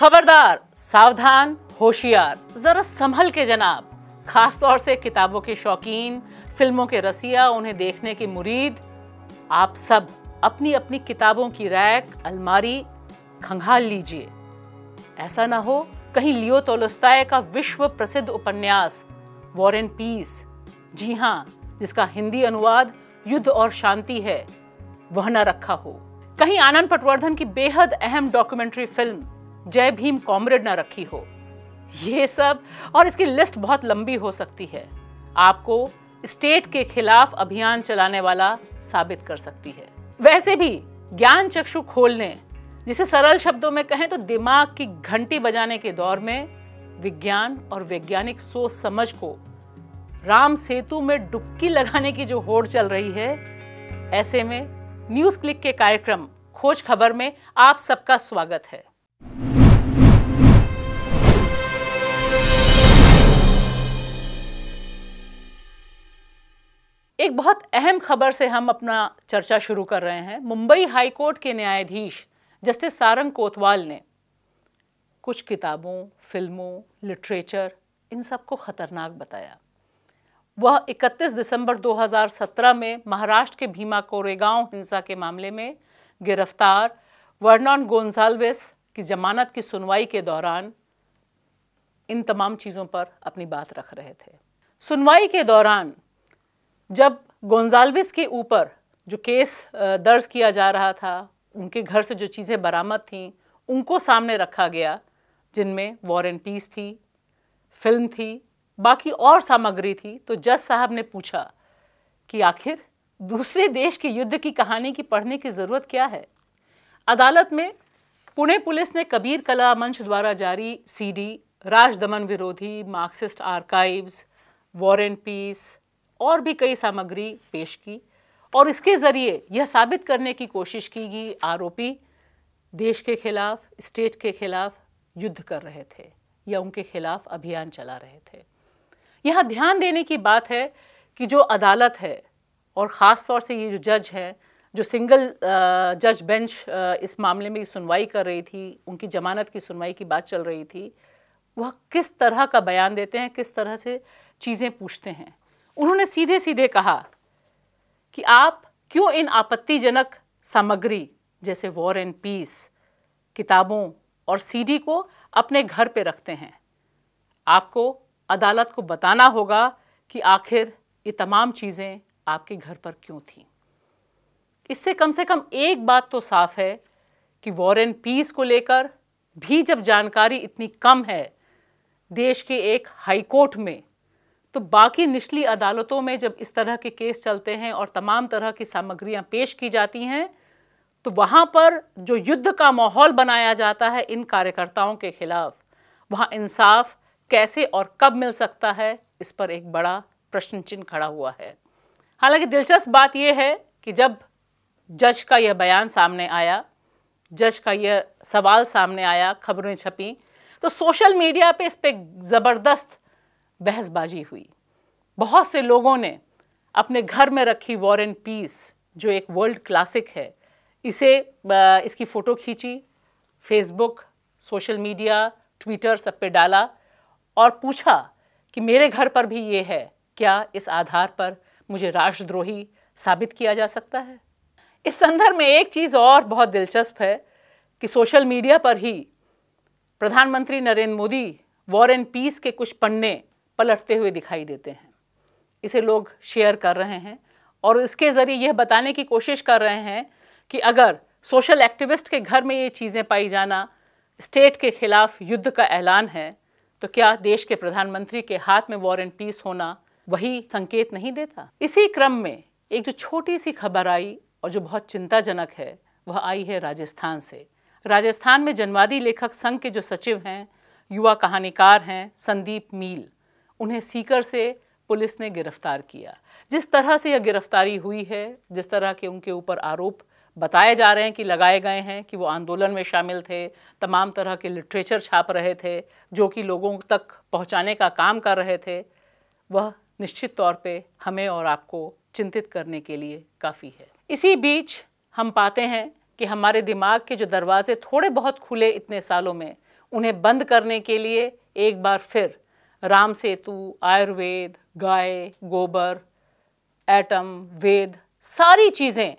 खबरदार सावधान होशियार जरा संभल के जनाब खासतौर से किताबों के शौकीन फिल्मों के रसिया उन्हें देखने के मुरीद आप सब अपनी अपनी किताबों की रैक अलमारी खंगाल लीजिए ऐसा ना हो कहीं लियो तोलस्ताय का विश्व प्रसिद्ध उपन्यास वॉर एंड पीस जी हाँ जिसका हिंदी अनुवाद युद्ध और शांति है वह न रखा हो कहीं आनंद पटवर्धन की बेहद अहम डॉक्यूमेंट्री फिल्म जय भीम कॉमरेड ना रखी हो ये सब और इसकी लिस्ट बहुत लंबी हो सकती है आपको स्टेट के खिलाफ अभियान चलाने वाला साबित कर सकती है वैसे भी ज्ञान चक्षु खोलने जिसे सरल शब्दों में कहें तो दिमाग की घंटी बजाने के दौर में विज्ञान और वैज्ञानिक सोच समझ को राम सेतु में डुबकी लगाने की जो होड़ चल रही है ऐसे में न्यूज क्लिक के कार्यक्रम खोज खबर में आप सबका स्वागत है एक बहुत अहम खबर से हम अपना चर्चा शुरू कर रहे हैं मुंबई हाई कोर्ट के न्यायाधीश जस्टिस सारंग कोतवाल ने कुछ किताबों फिल्मों लिटरेचर इन सब को खतरनाक बताया वह 31 दिसंबर 2017 में महाराष्ट्र के भीमा कोरेगांव हिंसा के मामले में गिरफ्तार वर्नॉन गोन्साल्विस की जमानत की सुनवाई के दौरान इन तमाम चीज़ों पर अपनी बात रख रहे थे सुनवाई के दौरान जब गोंजालविस के ऊपर जो केस दर्ज किया जा रहा था उनके घर से जो चीज़ें बरामद थीं उनको सामने रखा गया जिनमें वॉर एंड पीस थी फिल्म थी बाकी और सामग्री थी तो जज साहब ने पूछा कि आखिर दूसरे देश के युद्ध की कहानी की पढ़ने की ज़रूरत क्या है अदालत में पुणे पुलिस ने कबीर कला मंच द्वारा जारी सीडी राज दमन विरोधी Marxist archives war and peace और भी कई सामग्री पेश की और इसके ज़रिए यह साबित करने की कोशिश की गई आरोपी देश के खिलाफ स्टेट के खिलाफ युद्ध कर रहे थे या उनके खिलाफ अभियान चला रहे थे यहाँ ध्यान देने की बात है कि जो अदालत है और ख़ास तौर से ये जो जज है जो सिंगल जज बेंच इस मामले में सुनवाई कर रही थी उनकी जमानत की सुनवाई की बात चल रही थी वह किस तरह का बयान देते हैं किस तरह से चीज़ें पूछते हैं उन्होंने सीधे सीधे कहा कि आप क्यों इन आपत्तिजनक सामग्री जैसे वॉर एंड पीस किताबों और सीडी को अपने घर पे रखते हैं आपको अदालत को बताना होगा कि आखिर ये तमाम चीज़ें आपके घर पर क्यों थीं इससे कम से कम एक बात तो साफ है कि वॉर एंड पीस को लेकर भी जब जानकारी इतनी कम है देश के एक हाई कोर्ट में तो बाकी निचली अदालतों में जब इस तरह के केस चलते हैं और तमाम तरह की सामग्रियां पेश की जाती हैं तो वहां पर जो युद्ध का माहौल बनाया जाता है इन कार्यकर्ताओं के खिलाफ वहाँ इंसाफ कैसे और कब मिल सकता है इस पर एक बड़ा प्रश्न चिन्ह खड़ा हुआ है हालांकि दिलचस्प बात यह है कि जब जज का यह बयान सामने आया जज का यह सवाल सामने आया खबरें छपी तो सोशल मीडिया पे इस पर ज़बरदस्त बहसबाजी हुई बहुत से लोगों ने अपने घर में रखी वॉर एंड पीस जो एक वर्ल्ड क्लासिक है इसे इसकी फ़ोटो खींची फेसबुक सोशल मीडिया ट्विटर सब पे डाला और पूछा कि मेरे घर पर भी ये है क्या इस आधार पर मुझे राष्ट्रद्रोही साबित किया जा सकता है इस संदर्भ में एक चीज़ और बहुत दिलचस्प है कि सोशल मीडिया पर ही प्रधानमंत्री Narendra Modi war and peace के कुछ पन्ने पलटते हुए दिखाई देते हैं इसे लोग शेयर कर रहे हैं और इसके ज़रिए यह बताने की कोशिश कर रहे हैं कि अगर सोशल एक्टिविस्ट के घर में ये चीज़ें पाई जाना स्टेट के खिलाफ युद्ध का ऐलान है तो क्या देश के प्रधानमंत्री के हाथ में वॉर एंड पीस होना वही संकेत नहीं देता इसी क्रम में एक जो छोटी सी खबर आई और जो बहुत चिंताजनक है वह आई है राजस्थान से राजस्थान में जनवादी लेखक संघ के जो सचिव हैं युवा कहानीकार हैं संदीप मील उन्हें सीकर से पुलिस ने गिरफ्तार किया जिस तरह से यह गिरफ्तारी हुई है जिस तरह के उनके ऊपर आरोप बताए जा रहे हैं कि लगाए गए हैं कि वो आंदोलन में शामिल थे तमाम तरह के लिटरेचर छाप रहे थे जो कि लोगों तक पहुंचाने का काम कर रहे थे वह निश्चित तौर पे हमें और आपको चिंतित करने के लिए काफ़ी है इसी बीच हम पाते हैं कि हमारे दिमाग के जो दरवाजे थोड़े बहुत खुले इतने सालों में उन्हें बंद करने के लिए एक बार फिर राम सेतु आयुर्वेद गाय गोबर एटम वेद सारी चीज़ें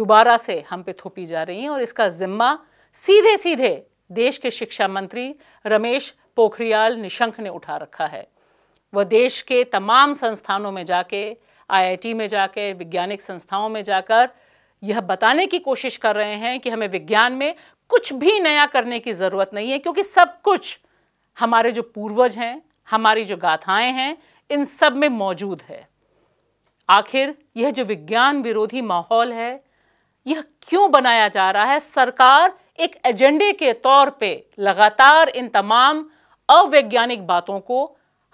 दोबारा से हम पे थोपी जा रही हैं और इसका जिम्मा सीधे सीधे देश के शिक्षा मंत्री रमेश पोखरियाल निशंक ने उठा रखा है वह देश के तमाम संस्थानों में जाके आईआईटी में जाके वैज्ञानिक संस्थाओं में जाकर यह बताने की कोशिश कर रहे हैं कि हमें विज्ञान में कुछ भी नया करने की ज़रूरत नहीं है क्योंकि सब कुछ हमारे जो पूर्वज हैं हमारी जो गाथाएं हैं इन सब में मौजूद है आखिर यह जो विज्ञान विरोधी माहौल है यह क्यों बनाया जा रहा है सरकार एक एजेंडे के तौर पे लगातार इन तमाम अवैज्ञानिक बातों को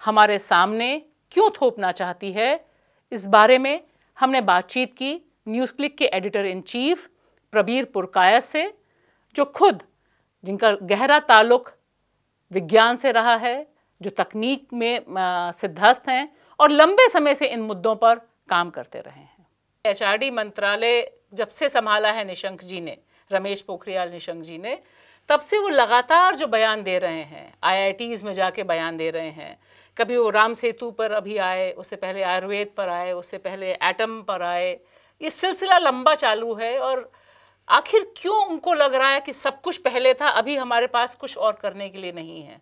हमारे सामने क्यों थोपना चाहती है इस बारे में हमने बातचीत की न्यूज़ क्लिक के editor in chief Prabir Purkaya से जो खुद जिनका गहरा ताल्लुक़ विज्ञान से रहा है जो तकनीक में सिद्धस्त हैं और लंबे समय से इन मुद्दों पर काम करते रहे हैं एच मंत्रालय जब से संभाला है निशंक जी ने रमेश पोखरियाल निशंक जी ने तब से वो लगातार जो बयान दे रहे हैं आई में जाके बयान दे रहे हैं कभी वो राम सेतु पर अभी आए उससे पहले आयुर्वेद पर आए उससे पहले एटम पर आए ये सिलसिला लंबा चालू है और आखिर क्यों उनको लग रहा है कि सब कुछ पहले था अभी हमारे पास कुछ और करने के लिए नहीं है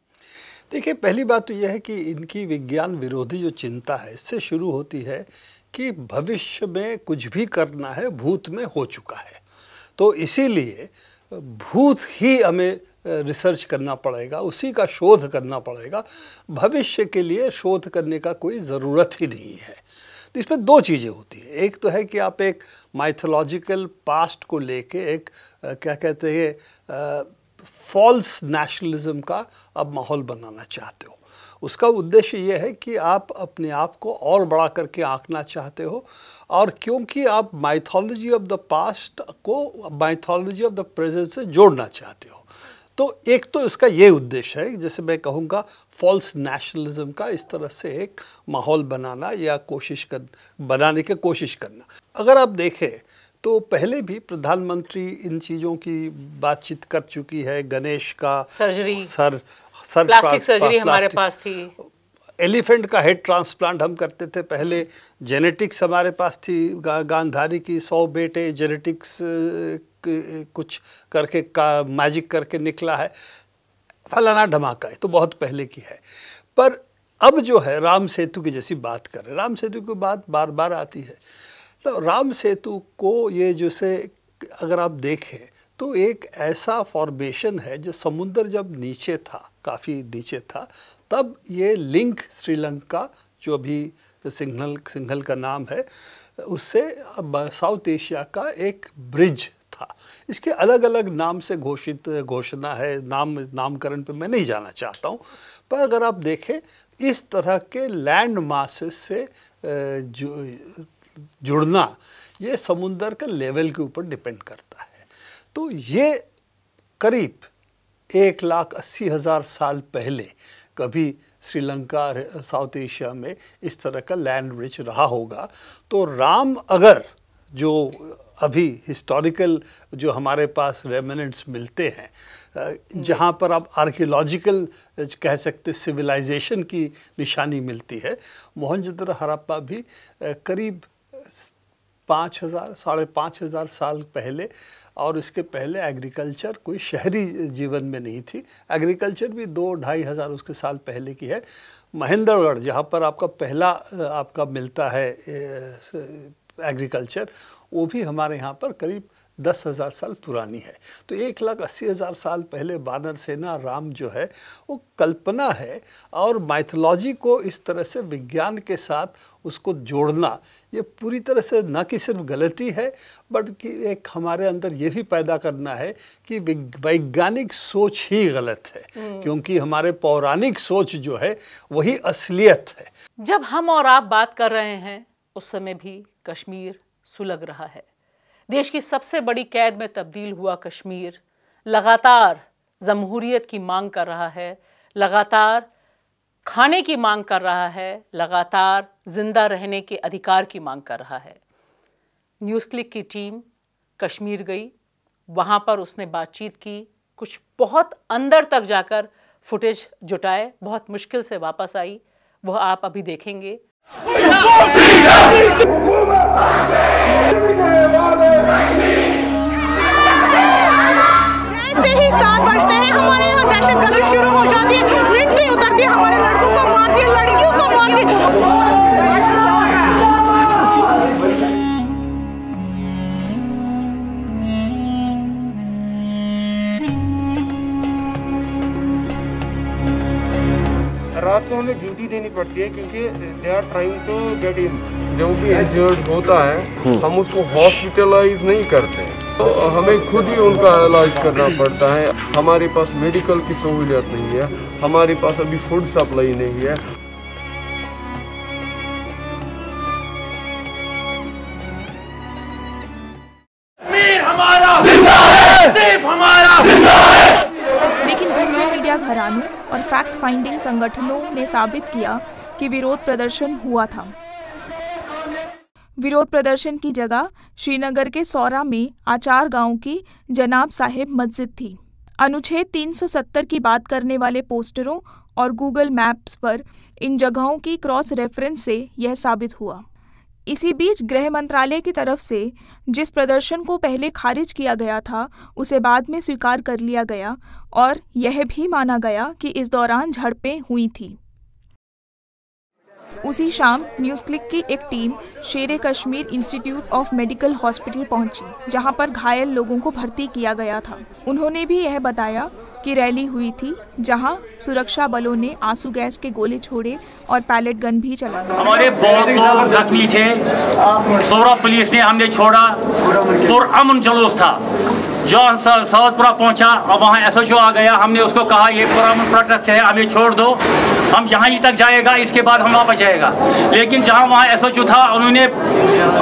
देखिए पहली बात तो यह है कि इनकी विज्ञान विरोधी जो चिंता है इससे शुरू होती है कि भविष्य में कुछ भी करना है भूत में हो चुका है तो इसीलिए भूत ही हमें रिसर्च करना पड़ेगा उसी का शोध करना पड़ेगा भविष्य के लिए शोध करने का कोई ज़रूरत ही नहीं है तो इसमें दो चीज़ें होती हैं एक तो है कि आप एक माइथोलॉजिकल पास्ट को लेके एक आ, क्या कहते हैं फॉल्स नेशनलिज्म का अब माहौल बनाना चाहते हो उसका उद्देश्य यह है कि आप अपने आप को और बड़ा करके आंकना चाहते हो और क्योंकि आप माइथोलॉजी ऑफ द पास्ट को माइथोलॉजी ऑफ द प्रेजेंट से जोड़ना चाहते हो तो एक तो इसका ये उद्देश्य है जैसे मैं कहूँगा फॉल्स नेशनलिज्म का इस तरह से एक माहौल बनाना या कोशिश कर बनाने की कोशिश करना अगर आप देखें तो पहले भी प्रधानमंत्री इन चीज़ों की बातचीत कर चुकी है गणेश का सर्जरी सर सर प्लास्टिक सर्जरी हमारे पास थी एलिफेंट का हेड ट्रांसप्लांट हम करते थे पहले जेनेटिक्स हमारे पास थी गा, गांधारी की सौ बेटे जेनेटिक्स कुछ करके का मैजिक करके निकला है फलाना धमाका है तो बहुत पहले की है पर अब जो है राम सेतु की जैसी बात कर रहे राम सेतु की बात बार बार आती है तो राम सेतु को ये जैसे अगर आप देखें तो एक ऐसा फॉर्मेशन है जो समुंदर जब नीचे था काफ़ी नीचे था तब ये लिंक श्रीलंका जो अभी सिंघल सिंघल का नाम है उससे साउथ एशिया का एक ब्रिज इसके अलग अलग नाम से घोषित घोषणा है नाम नामकरण पे मैं नहीं जाना चाहता हूँ पर अगर आप देखें इस तरह के लैंड मासेस से जु, जुड़ना ये समुद्र के लेवल के ऊपर डिपेंड करता है तो ये करीब एक लाख अस्सी हज़ार साल पहले कभी श्रीलंका साउथ एशिया में इस तरह का लैंड ब्रिज रहा होगा तो राम अगर जो अभी हिस्टोरिकल जो हमारे पास रेमिनेंट्स मिलते हैं हम्म। जहाँ पर आप आर्कियोलॉजिकल कह सकते सिविलाइजेशन की निशानी मिलती है मोहनजोदड़ो हरप्पा भी करीब पाँच हज़ार साढ़े पाँच हज़ार साल पहले और इसके पहले एग्रीकल्चर कोई शहरी जीवन में नहीं थी एग्रीकल्चर भी दो ढाई हज़ार उसके साल पहले की है महेंद्रगढ़ जहाँ पर आपका पहला आपका मिलता है एग्रीकल्चर वो भी हमारे यहाँ पर करीब दस हज़ार साल पुरानी है तो एक लाख अस्सी हज़ार साल पहले बानर सेना राम जो है वो कल्पना है और माइथोलॉजी को इस तरह से विज्ञान के साथ उसको जोड़ना ये पूरी तरह से न कि सिर्फ गलती है बट कि एक हमारे अंदर ये भी पैदा करना है कि वैज्ञानिक सोच ही गलत है हम्म। क्योंकि हमारे पौराणिक सोच जो है वही असलियत है जब हम और आप बात कर रहे हैं उस समय भी कश्मीर सुलग रहा है देश की सबसे बड़ी कैद में तब्दील हुआ कश्मीर लगातार जमहूरियत की मांग कर रहा है लगातार खाने की मांग कर रहा है लगातार जिंदा रहने के अधिकार की मांग कर रहा है न्यूज़ क्लिक की टीम कश्मीर गई वहाँ पर उसने बातचीत की कुछ बहुत अंदर तक जाकर फुटेज जुटाए बहुत मुश्किल से वापस आई वह आप अभी देखेंगे Freedom! Vida! Freedom! Freedom! Vida! देनी पड़ती है क्योंकि they are trying to get in जो भी इंजर्ड होता है हम्म। हम उसको हॉस्पिटलाइज नहीं करते तो हमें खुद ही उनका इलाज करना पड़ता है हमारे पास मेडिकल की सहूलियत नहीं है हमारे पास अभी फूड सप्लाई नहीं है मीडिया घरानों और फैक्ट फाइंडिंग संगठनों ने साबित किया कि विरोध प्रदर्शन हुआ था विरोध प्रदर्शन की जगह श्रीनगर के सौरा में आचार गांव की जनाब साहिब मस्जिद थी अनुच्छेद 370 की बात करने वाले पोस्टरों और गूगल मैप्स पर इन जगहों की क्रॉस रेफरेंस से यह साबित हुआ इसी बीच गृह मंत्रालय की तरफ से जिस प्रदर्शन को पहले खारिज किया गया था उसे बाद में स्वीकार कर लिया गया और यह भी माना गया कि इस दौरान झड़पें हुई थी उसी शाम न्यूज़ क्लिक की एक team Sher Kashmir institute of medical hospital पहुंची जहां पर घायल लोगों को भर्ती किया गया था उन्होंने भी यह बताया की रैली हुई थी जहां सुरक्षा बलों ने आंसू गैस के गोले छोड़े और पैलेट गन भी चला हमारे बहुत जख्मी थे सौरभ पुलिस ने हमने छोड़ा और अमन जलोस था जो सावतपुरा पहुंचा और वहाँ एस आ गया हमने उसको कहा ये पुराना प्रोडक्ट है हमें छोड़ दो हम यहाँ ही तक जाएगा इसके बाद हम वापस जाएगा लेकिन जहाँ वहाँ एस था उन्होंने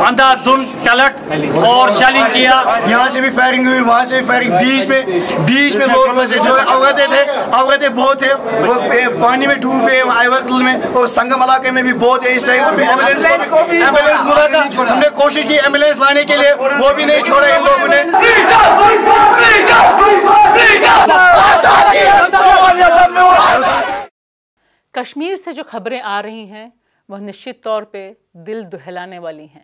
अंधाधुन टलट और शैलिंग किया यहाँ से भी फायरिंग हुई वहाँ से भी फायरिंग बीच में बीच में लोग फंसे जो अवगते थे अवगते बहुत थे वो पानी में डूब गए में और संगम इलाके में भी बहुत है इस टाइम एम्बुलेंस एम्बुलेंस बुला था हमने कोशिश की एम्बुलेंस लाने के लिए वो भी नहीं छोड़ा इन लोगों ने कश्मीर से जो खबरें आ रही हैं वह निश्चित तौर पे दिल दहलाने वाली हैं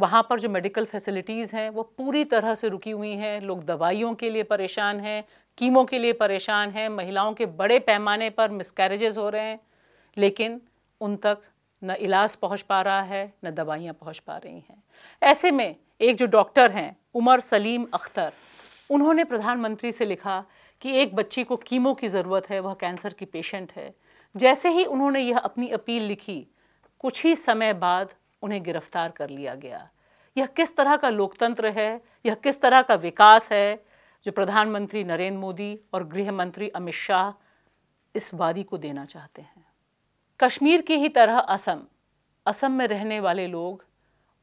वहाँ पर जो मेडिकल फैसिलिटीज़ हैं वो पूरी तरह से रुकी हुई हैं लोग दवाइयों के लिए परेशान हैं कीमो के लिए परेशान हैं महिलाओं के बड़े पैमाने पर मिसकैरेजेस हो रहे हैं लेकिन उन तक न इलाज पहुँच पा रहा है न दवाइयाँ पहुँच पा रही हैं ऐसे में एक जो डॉक्टर हैं उमर सलीम अख्तर उन्होंने प्रधानमंत्री से लिखा कि एक बच्ची को कीमो की ज़रूरत है वह कैंसर की पेशेंट है जैसे ही उन्होंने यह अपनी अपील लिखी कुछ ही समय बाद उन्हें गिरफ्तार कर लिया गया यह किस तरह का लोकतंत्र है यह किस तरह का विकास है जो प्रधानमंत्री नरेंद्र मोदी और गृह मंत्री अमित शाह इस वादी को देना चाहते हैं कश्मीर की ही तरह असम असम में रहने वाले लोग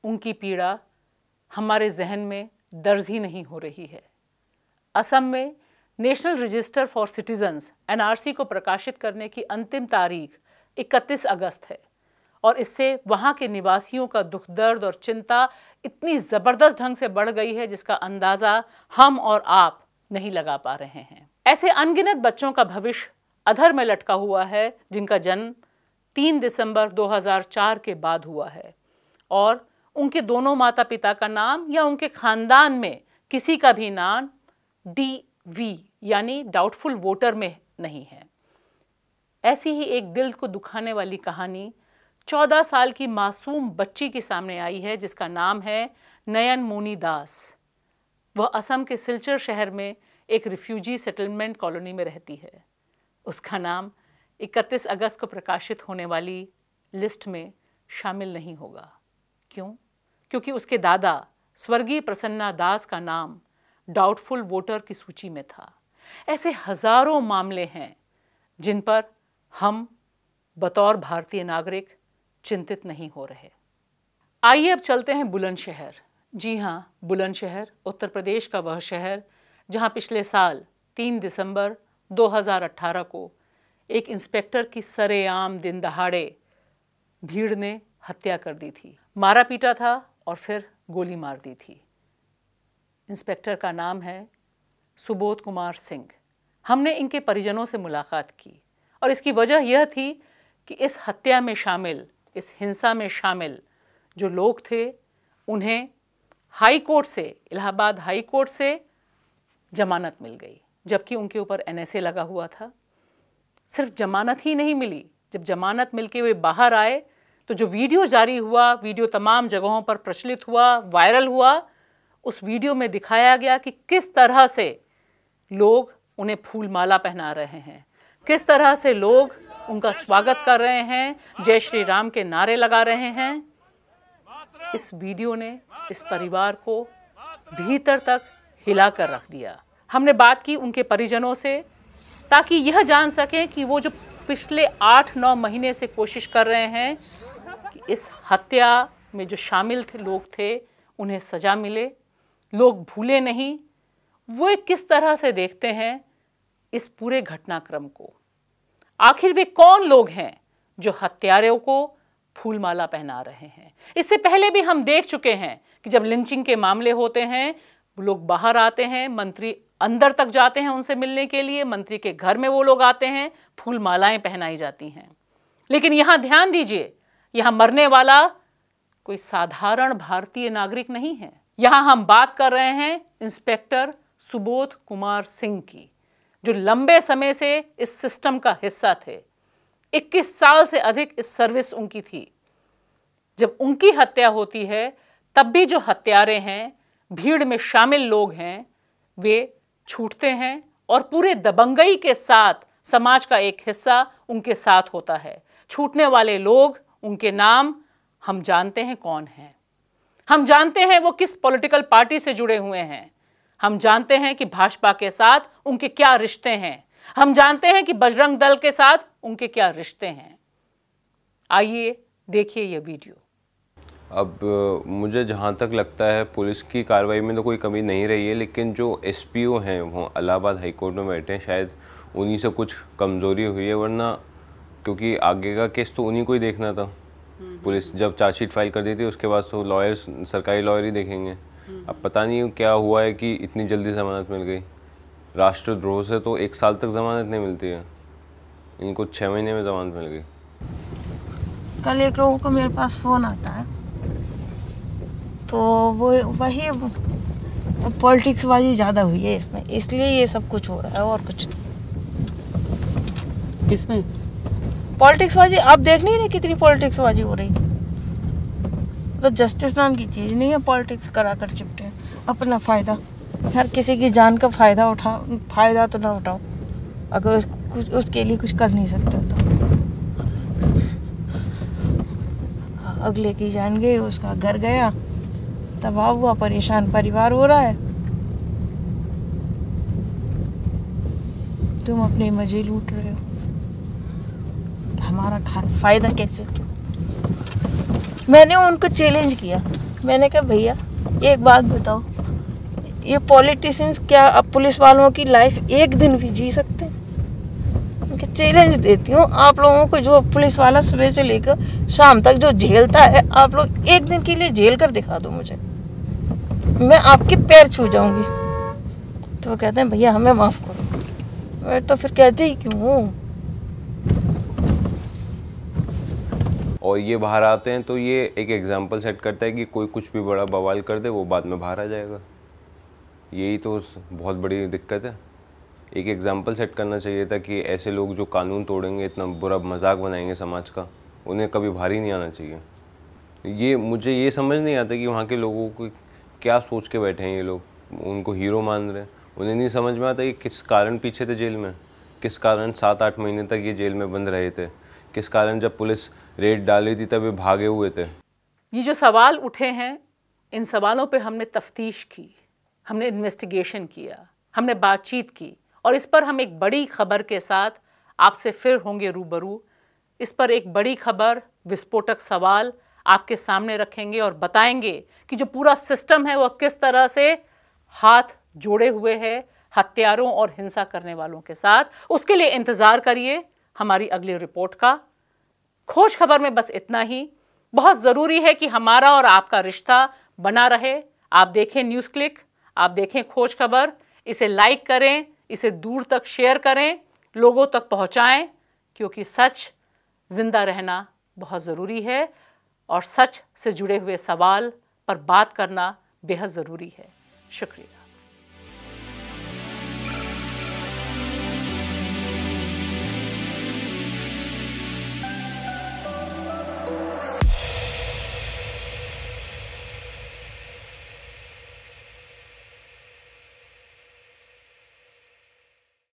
उनकी पीड़ा हमारे जहन में दर्ज ही नहीं हो रही है असम में national register for citizens NRC को प्रकाशित करने की अंतिम तारीख 31 अगस्त है और इससे वहाँ के निवासियों का दुख दर्द और चिंता इतनी ज़बरदस्त ढंग से बढ़ गई है जिसका अंदाज़ा हम और आप नहीं लगा पा रहे हैं ऐसे अनगिनत बच्चों का भविष्य अधर में लटका हुआ है जिनका जन्म 3 दिसंबर 2004 के बाद हुआ है और उनके दोनों माता पिता का नाम या उनके खानदान में किसी का भी नाम डी वी यानी डाउटफुल वोटर में नहीं है ऐसी ही एक दिल को दुखाने वाली कहानी चौदह साल की मासूम बच्ची के सामने आई है जिसका नाम है नयन मोनी दास वह असम के सिलचर शहर में एक रिफ्यूजी सेटलमेंट कॉलोनी में रहती है उसका नाम 31 अगस्त को प्रकाशित होने वाली लिस्ट में शामिल नहीं होगा क्यों क्योंकि उसके दादा स्वर्गीय प्रसन्ना दास का नाम डाउटफुल वोटर की सूची में था ऐसे हजारों मामले हैं जिन पर हम बतौर भारतीय नागरिक चिंतित नहीं हो रहे आइए अब चलते हैं बुलंदशहर जी हाँ बुलंदशहर उत्तर प्रदेश का वह शहर जहाँ पिछले साल 3 दिसंबर 2018 को एक इंस्पेक्टर की सरेआम दिन दहाड़े भीड़ ने हत्या कर दी थी मारा पीटा था और फिर गोली मार दी थी इंस्पेक्टर का नाम है सुबोध कुमार सिंह हमने इनके परिजनों से मुलाकात की और इसकी वजह यह थी कि इस हत्या में शामिल इस हिंसा में शामिल जो लोग थे उन्हें हाई कोर्ट से इलाहाबाद हाई कोर्ट से जमानत मिल गई जबकि उनके ऊपर एनएसए लगा हुआ था सिर्फ जमानत ही नहीं मिली जब जमानत मिलके वे बाहर आए तो जो वीडियो जारी हुआ वीडियो तमाम जगहों पर प्रचलित हुआ वायरल हुआ उस वीडियो में दिखाया गया कि किस तरह से लोग उन्हें फूल माला पहना रहे हैं किस तरह से लोग उनका स्वागत कर रहे हैं जय श्री राम के नारे लगा रहे हैं इस वीडियो ने इस परिवार को भीतर तक हिला कर रख दिया हमने बात की उनके परिजनों से ताकि यह जान सकें कि वो जो पिछले आठ नौ महीने से कोशिश कर रहे हैं कि इस हत्या में जो शामिल थे लोग थे उन्हें सज़ा मिले लोग भूले नहीं वे किस तरह से देखते हैं इस पूरे घटनाक्रम को आखिर वे कौन लोग हैं जो हत्यारों को फूलमाला पहना रहे हैं इससे पहले भी हम देख चुके हैं कि जब लिंचिंग के मामले होते हैं लोग बाहर आते हैं मंत्री अंदर तक जाते हैं उनसे मिलने के लिए मंत्री के घर में वो लोग आते हैं फूल मालाएं पहनाई जाती हैं लेकिन यहां ध्यान दीजिए यहां मरने वाला कोई साधारण भारतीय नागरिक नहीं है यहाँ हम बात कर रहे हैं इंस्पेक्टर सुबोध कुमार सिंह की जो लंबे समय से इस सिस्टम का हिस्सा थे 21 साल से अधिक इस सर्विस उनकी थी जब उनकी हत्या होती है तब भी जो हत्यारे हैं भीड़ में शामिल लोग हैं वे छूटते हैं और पूरे दबंगई के साथ समाज का एक हिस्सा उनके साथ होता है छूटने वाले लोग उनके नाम हम जानते हैं कौन हैं हम जानते हैं वो किस पॉलिटिकल पार्टी से जुड़े हुए हैं हम जानते हैं कि भाजपा के साथ उनके क्या रिश्ते हैं हम जानते हैं कि बजरंग दल के साथ उनके क्या रिश्ते हैं आइए देखिए यह वीडियो अब मुझे जहाँ तक लगता है पुलिस की कार्रवाई में तो कोई कमी नहीं रही है लेकिन जो ओ हैं वो अलाहाबाद हाईकोर्ट में बैठे हैं शायद उन्हीं से कुछ कमज़ोरी हुई है वरना क्योंकि आगे का केस तो उन्हीं को ही देखना था पुलिस जब चार्जशीट फाइल कर देती है उसके बाद तो लॉयर्स सरकारी लॉयर ही देखेंगे अब पता नहीं क्या हुआ है कि इतनी जल्दी जमानत मिल गई राष्ट्रद्रोह से तो एक साल तक जमानत नहीं मिलती है इनको छः महीने में जमानत मिल गई कल एक लोगों को मेरे पास फ़ोन आता है तो वो वही पॉलिटिक्स वाली ज़्यादा हुई है इसमें इसलिए ये सब कुछ हो रहा है और कुछ इसमें पॉलिटिक्स बाजी आप देख नहीं रहे कितनी पॉलिटिक्स बाजी हो रही तो जस्टिस नाम की चीज़ नहीं है पॉलिटिक्स करा कर चिपटे अपना फ़ायदा हर किसी की जान का फ़ायदा उठा फ़ायदा तो ना उठाओ अगर उस कुछ उसके लिए कुछ कर नहीं सकते तो अगले की जान गई उसका घर गया तबाह हुआ परेशान परिवार हो रहा है तुम अपने मजे लूट रहे हो हमारा फ़ायदा कैसे मैंने उनको चैलेंज किया मैंने कहा भैया एक बात बताओ ये पॉलिटिशियंस क्या अब पुलिस वालों की लाइफ एक दिन भी जी सकते हैं उनके चैलेंज देती हूँ आप लोगों को जो पुलिस वाला सुबह से लेकर शाम तक जो झेलता है आप लोग एक दिन के लिए झेल कर दिखा दो मुझे मैं आपके पैर छू जाऊंगी तो वो कहते हैं भैया हमें माफ़ करो तो फिर कहते ही क्यों और ये बाहर आते हैं तो ये एक एग्ज़ाम्पल सेट करता है कि कोई कुछ भी बड़ा बवाल कर दे वो बाद में बाहर आ जाएगा यही तो बहुत बड़ी दिक्कत है एक एग्ज़ाम्पल सेट करना चाहिए था कि ऐसे लोग जो कानून तोड़ेंगे इतना बुरा मजाक बनाएंगे समाज का उन्हें कभी भारी नहीं आना चाहिए ये मुझे ये समझ नहीं आता कि वहाँ के लोगों को क्या सोच के बैठे हैं ये लोग उनको हीरो मान रहे हैं उन्हें नहीं समझ में आता कि किस कारण पीछे थे जेल में किस कारण सात आठ महीने तक ये जेल में बंद रहे थे किस कारण जब पुलिस रेड डाली थी तब ये भागे हुए थे ये जो सवाल उठे हैं इन सवालों पे हमने तफ्तीश की हमने इन्वेस्टिगेशन किया हमने बातचीत की और इस पर हम एक बड़ी खबर के साथ आपसे फिर होंगे रूबरू इस पर एक बड़ी खबर विस्फोटक सवाल आपके सामने रखेंगे और बताएंगे कि जो पूरा सिस्टम है वह किस तरह से हाथ जोड़े हुए है हत्यारों और हिंसा करने वालों के साथ उसके लिए इंतज़ार करिए हमारी अगली रिपोर्ट का खोज खबर में बस इतना ही बहुत ज़रूरी है कि हमारा और आपका रिश्ता बना रहे आप देखें न्यूज़ क्लिक आप देखें खोज खबर इसे लाइक करें इसे दूर तक शेयर करें लोगों तक पहुंचाएं क्योंकि सच ज़िंदा रहना बहुत ज़रूरी है और सच से जुड़े हुए सवाल पर बात करना बेहद ज़रूरी है शुक्रिया